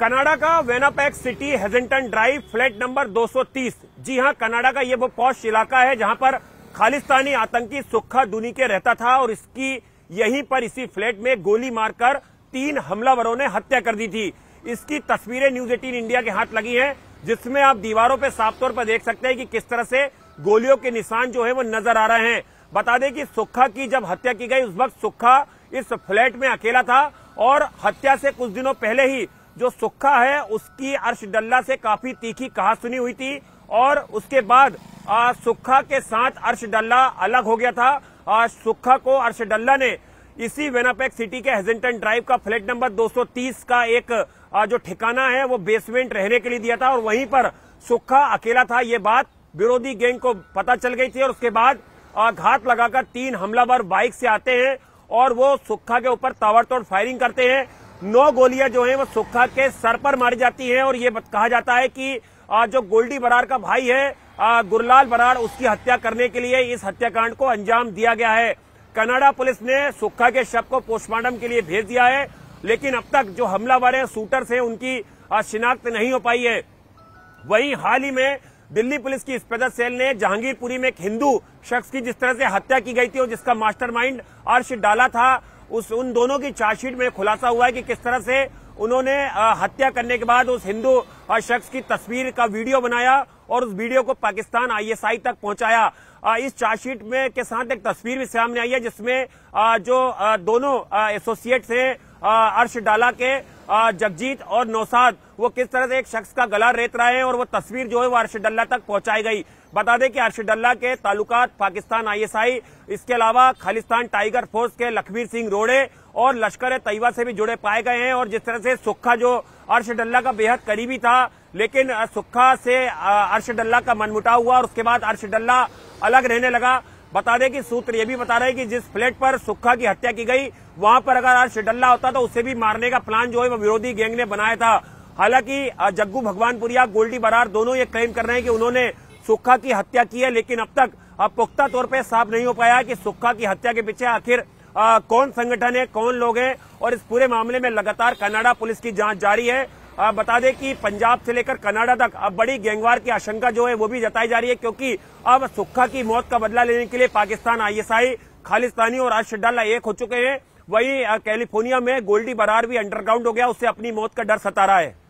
Canada का Winnipeg city Hazelton drive flat number 230 जी हां कनाडा का ये वो पौष इलाका है जहां पर खालिस्तानी आतंकी सुखा दुनी के रहता था और इसकी यहीं पर इसी फ्लैट में गोली मारकर तीन हमलावरों ने हत्या कर दी थी इसकी तस्वीरें न्यूज एटीन इंडिया के हाथ लगी हैं जिसमें आप दीवारों पर साफ तौर पर देख सकते हैं कि किस तरह से गोलियों के निशान जो है वो नजर आ रहे हैं बता दें कि सुखा की जब हत्या की गई उस वक्त सुखा इस फ्लैट में अकेला था और हत्या से कुछ दिनों पहले ही जो सुक्खा है उसकी अर्श डल्ला से काफी तीखी कहा सुनी हुई थी और उसके बाद सुखा सुक्खा के साथ अर्श डल्ला अलग हो गया था आ, सुक्खा को अर्श डल्ला ने इसी वेनापैक सिटी के हेजेंटन ड्राइव का फ्लैट नंबर 230 का एक आ, जो ठिकाना है वो बेसमेंट रहने के लिए दिया था और वहीं पर सुक्खा अकेला था ये बात विरोधी गैंग को पता चल गई थी और उसके बाद घात लगाकर तीन हमलावर बाइक से आते हैं और वो सुक्खा के ऊपर ताबड़तोड़ फायरिंग करते हैं नौ गोलियां जो हैं वो सुक्खा के सर पर मारी जाती हैं और ये कहा जाता है कि जो गोल्डी बरार का भाई है गुरलाल बरार उसकी हत्या करने के लिए इस हत्याकांड को अंजाम दिया गया है कनाडा पुलिस ने सुक्खा के शव को पोस्टमार्टम के लिए भेज दिया है लेकिन अब तक जो हमलावर हैं शूटर्स हैं उनकी शिनाख्त नहीं हो पाई है वहीं हाल ही में दिल्ली पुलिस की स्पेशल सेल ने जहांगीरपुरी में एक हिंदू शख्स की जिस तरह से हत्या की गई थी और जिसका मास्टरमाइंड अर्श डाला था उस उन दोनों की चार्जशीट में खुलासा हुआ है कि किस तरह से उन्होंने हत्या करने के बाद उस हिंदू शख्स की तस्वीर का वीडियो बनाया और उस वीडियो को पाकिस्तान आईएसआई तक पहुंचाया इस चार्जशीट में के साथ एक तस्वीर भी सामने आई है जिसमें जो दोनों एसोसिएट्स हैं अर्श डाला के जगजीत और नौसाद वो किस तरह से एक शख्स का गला रेत रहे हैं और वो तस्वीर जो है वो डल्ला तक पहुंचाई गई बता दें कि डल्ला के तालुकात पाकिस्तान आईएसआई इसके अलावा खालिस्तान टाइगर फोर्स के लखवीर सिंह रोड़े और लश्कर तैयबा से भी जुड़े पाए गए हैं और जिस तरह से सुखा जो डल्ला का बेहद करीबी था लेकिन सुक्खा से डल्ला का मनमुटाव हुआ और उसके बाद डल्ला अलग रहने लगा बता दें कि सूत्र ये भी बता रहे हैं कि जिस फ्लैट पर सुक्खा की हत्या की गई वहां पर अगर आज शिडल्ला होता तो उसे भी मारने का प्लान जो है वो विरोधी गैंग ने बनाया था हालांकि जग्गू भगवानपुरिया गोल्डी बरार दोनों ये क्लेम कर रहे हैं कि उन्होंने सुक्खा की हत्या की है लेकिन अब तक अब पुख्ता तौर पर साफ नहीं हो पाया कि सुक्खा की हत्या के पीछे आखिर कौन संगठन है कौन लोग हैं और इस पूरे मामले में लगातार कनाडा पुलिस की जांच जारी है बता दें कि पंजाब से लेकर कनाडा तक अब बड़ी गैंगवार की आशंका जो है वो भी जताई जा रही है क्योंकि अब सुखा की मौत का बदला लेने के लिए पाकिस्तान आईएसआई खालिस्तानी और अशडाला एक हो चुके हैं वहीं कैलिफोर्निया में गोल्डी बरार भी अंडरग्राउंड हो गया उससे अपनी मौत का डर सता रहा है